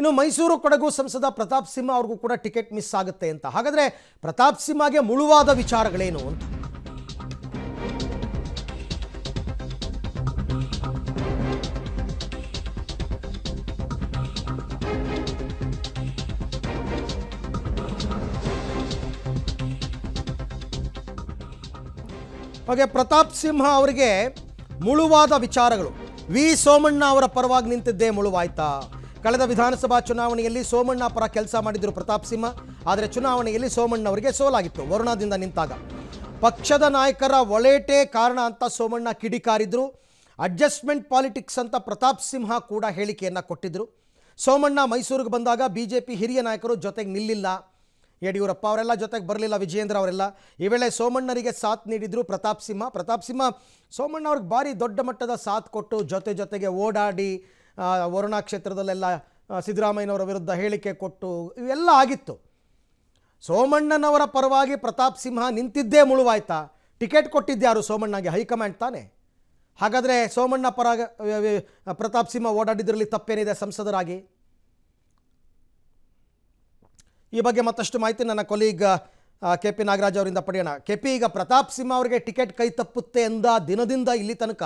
ಇನ್ನು ಮೈಸೂರು ಕೊಡಗು ಸಂಸದ ಪ್ರತಾಪ್ ಸಿಂಹ ಅವ್ರಿಗೂ ಕೂಡ ಟಿಕೆಟ್ ಮಿಸ್ ಆಗುತ್ತೆ ಅಂತ ಹಾಗಾದ್ರೆ ಪ್ರತಾಪ್ ಸಿಂಹಗೆ ಮುಳುವಾದ ವಿಚಾರಗಳೇನು ಅಂತ ಹಾಗೆ ಪ್ರತಾಪ್ ಸಿಂಹ ಅವರಿಗೆ ಮುಳುವಾದ ವಿಚಾರಗಳು ವಿ ಸೋಮಣ್ಣ ಅವರ ಪರವಾಗಿ ನಿಂತಿದ್ದೇ ಮುಳುವಾಯ್ತಾ ಕಳೆದ ವಿಧಾನಸಭಾ ಚುನಾವಣೆಯಲ್ಲಿ ಸೋಮಣ್ಣ ಪರ ಕೆಲಸ ಮಾಡಿದ್ರು ಪ್ರತಾಪ್ ಸಿಂಹ ಆದರೆ ಚುನಾವಣೆಯಲ್ಲಿ ಸೋಮಣ್ಣ ಅವರಿಗೆ ಸೋಲಾಗಿತ್ತು ವರುಣಾದಿಂದ ನಿಂತಾಗ ಪಕ್ಷದ ನಾಯಕರ ಒಳೇಟೆ ಕಾರಣ ಅಂತ ಸೋಮಣ್ಣ ಕಿಡಿಕಾರಿದ್ರು ಅಡ್ಜಸ್ಟ್ಮೆಂಟ್ ಪಾಲಿಟಿಕ್ಸ್ ಅಂತ ಪ್ರತಾಪ್ ಸಿಂಹ ಕೂಡ ಹೇಳಿಕೆಯನ್ನು ಕೊಟ್ಟಿದ್ರು ಸೋಮಣ್ಣ ಮೈಸೂರಿಗೆ ಬಂದಾಗ ಬಿ ಜೆ ಪಿ ಹಿರಿಯ ನಾಯಕರು ಜೊತೆಗೆ ನಿಲ್ಲಿಲ್ಲ ಯಡಿಯೂರಪ್ಪ ಅವರೆಲ್ಲ ಜೊತೆಗೆ ಬರಲಿಲ್ಲ ವಿಜಯೇಂದ್ರ ಅವರೆಲ್ಲ ಈ ವೇಳೆ ಸೋಮಣ್ಣರಿಗೆ ಸಾಥ್ ನೀಡಿದ್ರು ಪ್ರತಾಪ್ ಸಿಂಹ ಪ್ರತಾಪ್ ಸಿಂಹ ಸೋಮಣ್ಣ ಅವ್ರಿಗೆ ಭಾರಿ ದೊಡ್ಡ ಮಟ್ಟದ ಸಾಥ್ ಕೊಟ್ಟು ಜೊತೆ ಜೊತೆಗೆ ಓಡಾಡಿ ವರುಣಾ ಕ್ಷೇತ್ರದಲ್ಲೆಲ್ಲ ಸಿದ್ದರಾಮಯ್ಯನವರ ವಿರುದ್ಧ ಹೇಳಿಕೆ ಕೊಟ್ಟು ಇವೆಲ್ಲ ಆಗಿತ್ತು ಸೋಮಣ್ಣನವರ ಪರವಾಗಿ ಪ್ರತಾಪ್ ಸಿಂಹ ನಿಂತಿದ್ದೇ ಮುಳುವಾಯ್ತಾ ಟಿಕೆಟ್ ಕೊಟ್ಟಿದ್ದ್ಯಾರು ಸೋಮಣ್ಣಗೆ ಹೈಕಮಾಂಡ್ ತಾನೆ ಹಾಗಾದರೆ ಸೋಮಣ್ಣ ಪರ ಪ್ರತಾಪ್ ಸಿಂಹ ಓಡಾಡಿದ್ರಲ್ಲಿ ತಪ್ಪೇನಿದೆ ಸಂಸದರಾಗಿ ಈ ಬಗ್ಗೆ ಮತ್ತಷ್ಟು ಮಾಹಿತಿ ನನ್ನ ಕೊಲೀಗ್ ಕೆ ಪಿ ನಾಗರಾಜ್ ಅವರಿಂದ ಪಡೆಯೋಣ ಕೆ ಪಿ ಈಗ ಪ್ರತಾಪ್ ಸಿಂಹ ಅವರಿಗೆ ಟಿಕೆಟ್ ಕೈ ತಪ್ಪುತ್ತೆ ಎಂದ ದಿನದಿಂದ ಇಲ್ಲಿ ತನಕ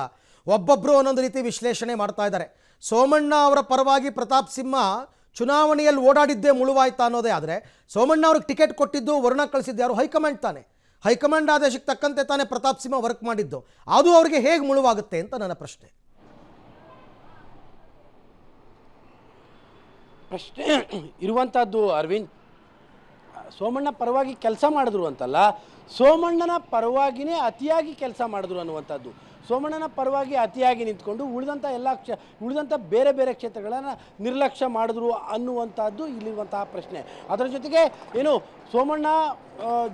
ಒಬ್ಬೊಬ್ಬರು ಒಂದೊಂದು ರೀತಿ ವಿಶ್ಲೇಷಣೆ ಮಾಡ್ತಾ ಇದ್ದಾರೆ ಸೋಮಣ್ಣ ಅವರ ಪರವಾಗಿ ಪ್ರತಾಪ್ ಸಿಂಹ ಚುನಾವಣೆಯಲ್ಲಿ ಓಡಾಡಿದ್ದೇ ಮುಳುವಾಯ್ತಾ ಅನ್ನೋದೇ ಆದರೆ ಸೋಮಣ್ಣ ಅವ್ರಿಗೆ ಟಿಕೆಟ್ ಕೊಟ್ಟಿದ್ದು ವರ್ಣ ಕಳಿಸಿದ್ದು ಯಾರು ಹೈಕಮಾಂಡ್ ತಾನೆ ಹೈಕಮಾಂಡ್ ಆದೇಶಕ್ಕೆ ತಕ್ಕಂತೆ ತಾನೇ ಪ್ರತಾಪ್ ಸಿಂಹ ವರ್ಕ್ ಮಾಡಿದ್ದು ಅದು ಅವರಿಗೆ ಹೇಗೆ ಮುಳುವಾಗುತ್ತೆ ಅಂತ ನನ್ನ ಪ್ರಶ್ನೆ ಪ್ರಶ್ನೆ ಇರುವಂಥದ್ದು ಅರವಿಂದ್ ಸೋಮಣ್ಣ ಪರವಾಗಿ ಕೆಲಸ ಮಾಡಿದ್ರು ಅಂತಲ್ಲ ಸೋಮಣ್ಣನ ಪರವಾಗಿನೇ ಅತಿಯಾಗಿ ಕೆಲಸ ಮಾಡಿದ್ರು ಅನ್ನುವಂಥದ್ದು ಸೋಮಣ್ಣನ ಪರವಾಗಿ ಅತಿಯಾಗಿ ನಿಂತ್ಕೊಂಡು ಉಳಿದಂಥ ಎಲ್ಲ ಕ್ಷ ಉಳಿದಂಥ ಬೇರೆ ಬೇರೆ ಕ್ಷೇತ್ರಗಳನ್ನು ನಿರ್ಲಕ್ಷ್ಯ ಮಾಡಿದ್ರು ಅನ್ನುವಂಥದ್ದು ಇಲ್ಲಿರುವಂತಹ ಪ್ರಶ್ನೆ ಅದರ ಜೊತೆಗೆ ಏನು ಸೋಮಣ್ಣ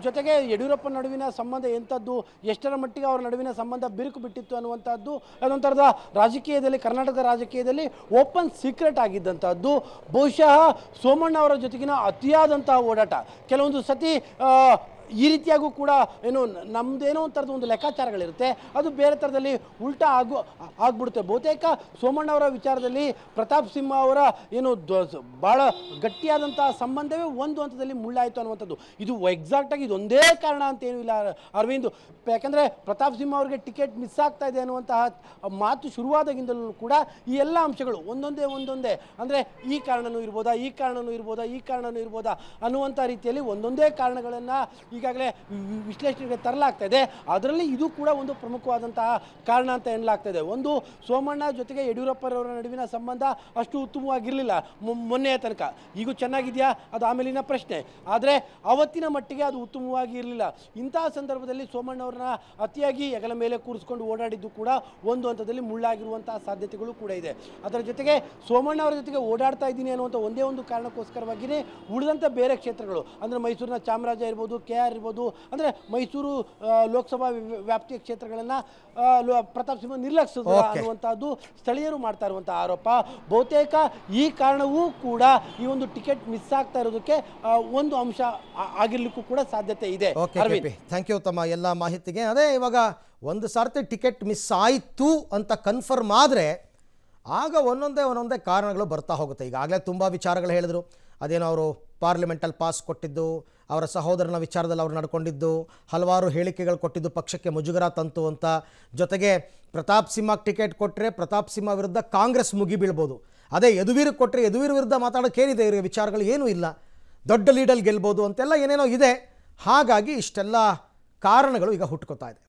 ಜೊತೆಗೆ ಯಡಿಯೂರಪ್ಪ ನಡುವಿನ ಸಂಬಂಧ ಎಂಥದ್ದು ಎಷ್ಟರ ಮಟ್ಟಿಗೆ ಅವರ ನಡುವಿನ ಸಂಬಂಧ ಬಿರುಕು ಬಿಟ್ಟಿತ್ತು ಅನ್ನುವಂಥದ್ದು ಅದೊಂಥರದ ರಾಜಕೀಯದಲ್ಲಿ ಕರ್ನಾಟಕ ರಾಜಕೀಯದಲ್ಲಿ ಓಪನ್ ಸೀಕ್ರೆಟ್ ಆಗಿದ್ದಂಥದ್ದು ಬಹುಶಃ ಸೋಮಣ್ಣ ಅವರ ಜೊತೆಗಿನ ಅತಿಯಾದಂತಹ ಓಡಾಟ ಕೆಲವೊಂದು ಸತಿ ಈ ರೀತಿಯಾಗೂ ಕೂಡ ಏನು ನಮ್ಮದೇನೋ ಒಂಥರದ ಒಂದು ಲೆಕ್ಕಾಚಾರಗಳಿರುತ್ತೆ ಅದು ಬೇರೆ ಥರದಲ್ಲಿ ಉಲ್ಟಾ ಆಗು ಆಗ್ಬಿಡುತ್ತೆ ಬಹುತೇಕ ಸೋಮಣ್ಣವರ ವಿಚಾರದಲ್ಲಿ ಪ್ರತಾಪ್ ಸಿಂಹ ಅವರ ಏನು ಭಾಳ ಗಟ್ಟಿಯಾದಂತಹ ಸಂಬಂಧವೇ ಒಂದು ಹಂತದಲ್ಲಿ ಮುಳ್ಳಾಯಿತು ಅನ್ನುವಂಥದ್ದು ಇದು ಎಕ್ಸಾಕ್ಟಾಗಿ ಇದೊಂದೇ ಕಾರಣ ಅಂತ ಏನೂ ಇಲ್ಲ ಅರವಿಂದ್ ಯಾಕಂದರೆ ಪ್ರತಾಪ್ ಸಿಂಹ ಅವರಿಗೆ ಟಿಕೆಟ್ ಮಿಸ್ ಆಗ್ತಾ ಇದೆ ಅನ್ನುವಂತಹ ಮಾತು ಶುರುವಾದಾಗಿಂದಲೂ ಕೂಡ ಈ ಎಲ್ಲ ಅಂಶಗಳು ಒಂದೊಂದೇ ಒಂದೊಂದೇ ಅಂದರೆ ಈ ಕಾರಣನೂ ಇರ್ಬೋದಾ ಈ ಕಾರಣನೂ ಇರ್ಬೋದಾ ಈ ಕಾರಣನೂ ಇರ್ಬೋದಾ ಅನ್ನುವಂಥ ರೀತಿಯಲ್ಲಿ ಒಂದೊಂದೇ ಕಾರಣಗಳನ್ನು ಈ ಈಗಾಗಲೇ ವಿಶ್ಲೇಷಣೆಗೆ ತರಲಾಗ್ತಾ ಇದೆ ಅದರಲ್ಲಿ ಇದು ಕೂಡ ಒಂದು ಪ್ರಮುಖವಾದಂತಹ ಕಾರಣ ಅಂತ ಎನ್ನಲಾಗ್ತಾ ಇದೆ ಒಂದು ಸೋಮಣ್ಣ ಜೊತೆಗೆ ಯಡಿಯೂರಪ್ಪರವರ ನಡುವಿನ ಸಂಬಂಧ ಅಷ್ಟು ಉತ್ತಮವಾಗಿರಲಿಲ್ಲ ಮೊನ್ನೆಯ ತನಕ ಈಗ ಚೆನ್ನಾಗಿದೆಯಾ ಅದು ಆಮೇಲಿನ ಪ್ರಶ್ನೆ ಆದರೆ ಅವತ್ತಿನ ಮಟ್ಟಿಗೆ ಅದು ಉತ್ತಮವಾಗಿ ಇರಲಿಲ್ಲ ಇಂತಹ ಸಂದರ್ಭದಲ್ಲಿ ಸೋಮಣ್ಣವ್ರನ್ನ ಅತಿಯಾಗಿ ಹೆಗಲ ಮೇಲೆ ಕೂರಿಸ್ಕೊಂಡು ಓಡಾಡಿದ್ದು ಕೂಡ ಒಂದು ಹಂತದಲ್ಲಿ ಮುಳ್ಳಾಗಿರುವಂತಹ ಸಾಧ್ಯತೆಗಳು ಕೂಡ ಇದೆ ಅದರ ಜೊತೆಗೆ ಸೋಮಣ್ಣ ಅವರ ಜೊತೆಗೆ ಓಡಾಡ್ತಾ ಇದ್ದೀನಿ ಅನ್ನುವಂಥ ಒಂದೇ ಒಂದು ಕಾರಣಕ್ಕೋಸ್ಕರವಾಗಿಯೇ ಉಳಿದಂಥ ಬೇರೆ ಕ್ಷೇತ್ರಗಳು ಅಂದರೆ ಮೈಸೂರಿನ ಚಾಮರಾಜ ಇರ್ಬೋದು ಕೆ ಇರ್ಬೋದು ಅಂದರೆ ಮೈಸೂರು ಲೋಕಸಭಾ ವ್ಯಾಪ್ತಿಯ ಕ್ಷೇತ್ರಗಳನ್ನು ಪ್ರತಾಪ್ ಸಿಂಹ ನಿರ್ಲಕ್ಷಿಸಿದ್ರು ಅನ್ನುವಂಥದ್ದು ಸ್ಥಳೀಯರು ಮಾಡ್ತಾ ಇರುವಂಥ ಆರೋಪ ಬಹುತೇಕ ಈ ಕಾರಣವೂ ಕೂಡ ಈ ಒಂದು ಟಿಕೆಟ್ ಮಿಸ್ ಆಗ್ತಾ ಇರೋದಕ್ಕೆ ಒಂದು ಅಂಶ ಆಗಿರ್ಲಿಕ್ಕೂ ಕೂಡ ಸಾಧ್ಯತೆ ಇದೆ ಥ್ಯಾಂಕ್ ಯು ತಮ್ಮ ಎಲ್ಲ ಮಾಹಿತಿಗೆ ಅದೇ ಇವಾಗ ಒಂದು ಸರ್ತಿ ಟಿಕೆಟ್ ಮಿಸ್ ಆಯಿತು ಅಂತ ಕನ್ಫರ್ಮ್ ಆದರೆ ಆಗ ಒಂದೊಂದೇ ಒಂದೊಂದೇ ಕಾರಣಗಳು ಬರ್ತಾ ಹೋಗುತ್ತೆ ಈಗಾಗಲೇ ತುಂಬ ವಿಚಾರಗಳು ಹೇಳಿದರು ಅದೇನೋ ಅವರು ಪಾರ್ಲಿಮೆಂಟಲ್ಲಿ ಪಾಸ್ ಕೊಟ್ಟಿದ್ದು ಅವರ ಸಹೋದರನ ವಿಚಾರದಲ್ಲಿ ಅವರು ನಡ್ಕೊಂಡಿದ್ದು ಹಲವಾರು ಹೇಳಿಕೆಗಳು ಕೊಟ್ಟಿದ್ದು ಪಕ್ಷಕ್ಕೆ ಮುಜುಗರ ತಂತು ಅಂತ ಜೊತೆಗೆ ಪ್ರತಾಪ್ ಸಿಂಹಕ್ಕೆ ಟಿಕೆಟ್ ಕೊಟ್ಟರೆ ಪ್ರತಾಪ್ ಸಿಂಹ ವಿರುದ್ಧ ಕಾಂಗ್ರೆಸ್ ಮುಗಿಬೀಳ್ಬೋದು ಅದೇ ಯದುವೀರಿಗೆ ಕೊಟ್ಟರೆ ಯದುವೀರ್ ವಿರುದ್ಧ ಮಾತಾಡೋಕ್ಕೇನಿದೆ ಇವರಿಗೆ ವಿಚಾರಗಳು ಏನೂ ಇಲ್ಲ ದೊಡ್ಡ ಲೀಡಲ್ಲಿ ಗೆಲ್ಬೋದು ಅಂತೆಲ್ಲ ಏನೇನೋ ಇದೆ ಹಾಗಾಗಿ ಇಷ್ಟೆಲ್ಲ ಕಾರಣಗಳು ಈಗ ಹುಟ್ಕೋತಾ ಇದೆ